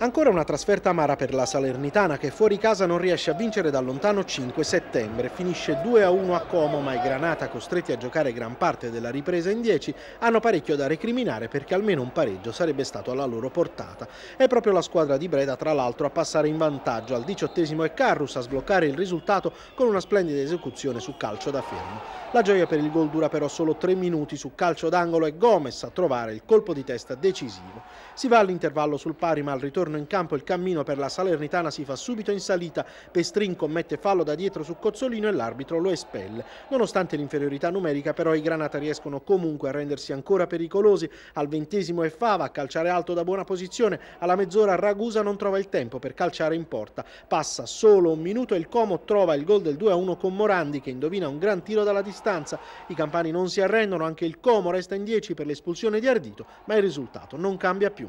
Ancora una trasferta amara per la Salernitana che fuori casa non riesce a vincere da lontano 5 settembre. Finisce 2-1 a Como ma i Granata, costretti a giocare gran parte della ripresa in 10, hanno parecchio da recriminare perché almeno un pareggio sarebbe stato alla loro portata. È proprio la squadra di Breda tra l'altro a passare in vantaggio. Al diciottesimo è Carrus a sbloccare il risultato con una splendida esecuzione su calcio da fermo. La gioia per il gol dura però solo 3 minuti su calcio d'angolo e Gomez a trovare il colpo di testa decisivo. Si va all'intervallo sul pari ma al ritorno ritorno in campo il cammino per la Salernitana si fa subito in salita, Pestrin commette fallo da dietro su Cozzolino e l'arbitro lo espelle. Nonostante l'inferiorità numerica però i Granata riescono comunque a rendersi ancora pericolosi, al ventesimo è Fava a calciare alto da buona posizione, alla mezz'ora Ragusa non trova il tempo per calciare in porta, passa solo un minuto e il Como trova il gol del 2-1 con Morandi che indovina un gran tiro dalla distanza, i campani non si arrendono, anche il Como resta in 10 per l'espulsione di Ardito, ma il risultato non cambia più.